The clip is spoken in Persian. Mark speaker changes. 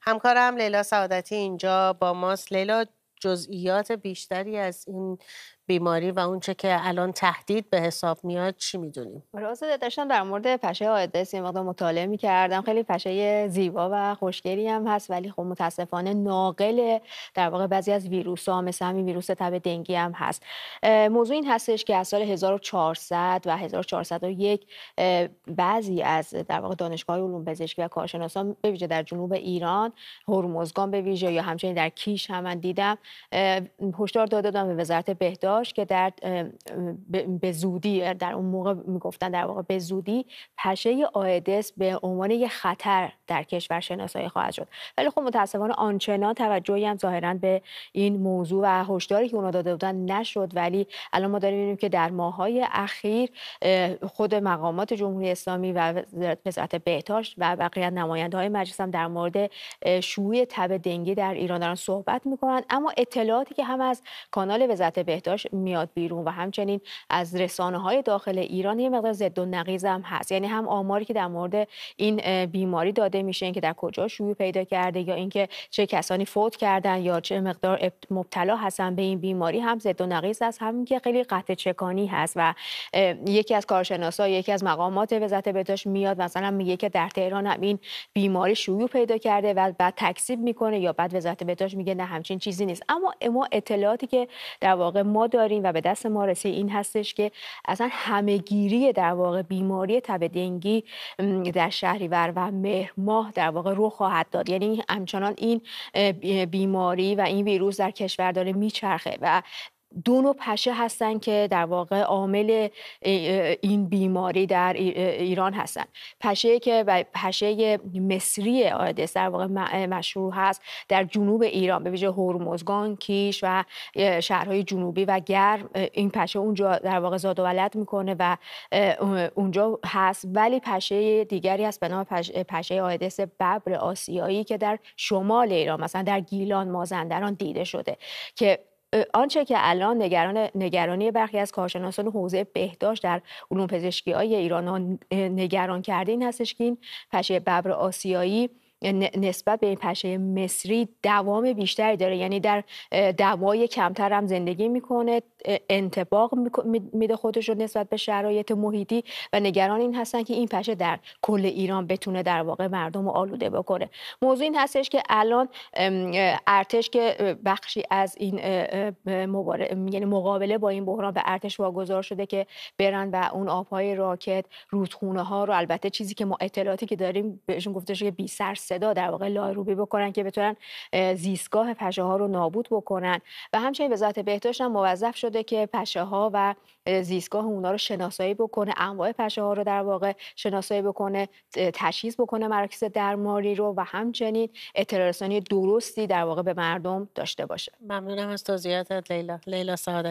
Speaker 1: همکارم لیلا سعادتی اینجا با ماست لیلا جزئیات بیشتری از این بیماری و اونچه که الان تهدید به حساب میاد چی میدونیم راست آره، داشتم در مورد پشه آیدس یه مقدار مطالعه میکردم خیلی پشه زیبا و خوشگلی هم هست ولی خب متاسفانه ناقل در واقع بعضی از ویروس ها مثل همین ویروس تب دنگی هم هست موضوع این هستش که از سال 1400 و 1401 بعضی از در واقع دانشگاه علوم پزشکی و کارشناسان به ویژه در جنوب ایران هرمزگان به ویژه یا همچنین در کیش هم دیدم هشدار داده دادم به وزارت بهداشت داشت که در به زودی در اون موقع میگفتن در واقع به زودی پشه آیدس به عنوان یه خطر در کشور شناسایی خواهد شد ولی خب متاسفانه آنچنان توجهی هم ظاهرا به این موضوع و هشداری که اونا داده بودن نشد ولی الان ما داریم میبینیم که در ماهای اخیر خود مقامات جمهوری اسلامی و وزارت بهداشت و بقیه نماینده های مجلس هم در مورد شوی تب دنگی در ایران دارن صحبت میکنن اما اطلاعاتی که هم از کانال وزارت بهداشت میاد بیرون و همچنین از رسانه های داخل ایران یه مقدار ضد و نقیزم هست یعنی هم آماری که در مورد این بیماری داده داده میشه اینکه در کجا شیوع پیدا کرده یا اینکه چه کسانی فوت کردن یا چه مقدار مبتلا هستن به این بیماری هم زد و نقیص است همین که خیلی قطع چکانی هست و یکی از کارشناسا یکی از مقامات وزارت بهداشت میاد مثلا میگه که در تهران هم این بیماری شیوع پیدا کرده و بعد تکسیب میکنه یا بعد وزارت بهداشت میگه نه همچین چیزی نیست اما ما اطلاعاتی که در واقع ما داریم و به دست ما رسید این هستش که اصلا همهگیری در واقع بیماری تب دنگی در شهریور و مهر ماه در واقع رو خواهد داد یعنی همچنان این بیماری و این ویروس در کشور داره میچرخه و دو و پشه هستن که در واقع عامل این بیماری در ایران هستن پشه که پشه مصری آیدس در واقع مشهور هست در جنوب ایران به ویژه هرمزگان کیش و شهرهای جنوبی و گرم این پشه اونجا در واقع زاد و ولد میکنه و اونجا هست ولی پشه دیگری هست به نام پشه آیدس ببر آسیایی که در شمال ایران مثلا در گیلان مازندران دیده شده که آنچه که الان نگران نگرانی برخی از کارشناسان حوزه بهداشت در علوم پزشکی های ایران نگران کرده این هستش که این پشه ببر آسیایی نسبت به این پشه مصری دوام بیشتری داره یعنی در دوای کمتر هم زندگی میکنه انتباق میده خودش رو نسبت به شرایط محیطی و نگران این هستن که این پشه در کل ایران بتونه در واقع مردم رو آلوده بکنه موضوع این هستش که الان ارتش که بخشی از این یعنی مقابله با این بحران به ارتش واگذار شده که برن و اون آبهای راکت رودخونه ها رو البته چیزی که ما اطلاعاتی که داریم بهشون گفته شده بی صدا در واقع لایروبی بکنن که بتونن زیستگاه پشه ها رو نابود بکنن و همچنین وزارت بهداشت هم موظف شده که پشه ها و زیستگاه اونها رو شناسایی بکنه انواع پشه ها رو در واقع شناسایی بکنه تشخیص بکنه مراکز درمانی رو و همچنین اطلاع درستی در واقع به مردم داشته باشه ممنونم از توضیحاتت لیلا لیلا سعادت